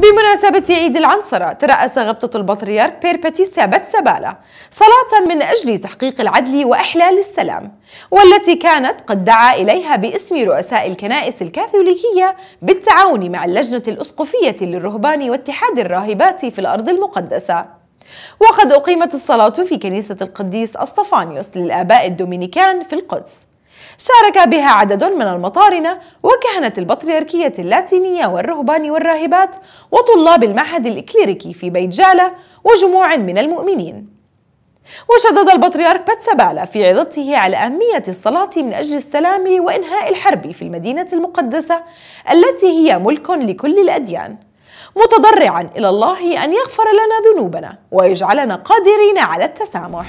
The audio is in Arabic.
بمناسبة عيد العنصرة ترأس غبطة البطريرك بيربتي سابت سبالة صلاة من أجل تحقيق العدل وإحلال السلام والتي كانت قد دعا إليها باسم رؤساء الكنائس الكاثوليكية بالتعاون مع اللجنة الأسقفية للرهبان واتحاد الراهبات في الأرض المقدسة وقد أقيمت الصلاة في كنيسة القديس أسطفانيوس للآباء الدومينيكان في القدس شارك بها عدد من المطارنة وكهنة البطريركية اللاتينية والرهبان والراهبات وطلاب المعهد الإكليريكي في بيت جالة وجموع من المؤمنين وشدد البطريرك باتسابالا في عظته على أهمية الصلاة من أجل السلام وإنهاء الحرب في المدينة المقدسة التي هي ملك لكل الأديان متضرعا إلى الله أن يغفر لنا ذنوبنا ويجعلنا قادرين على التسامح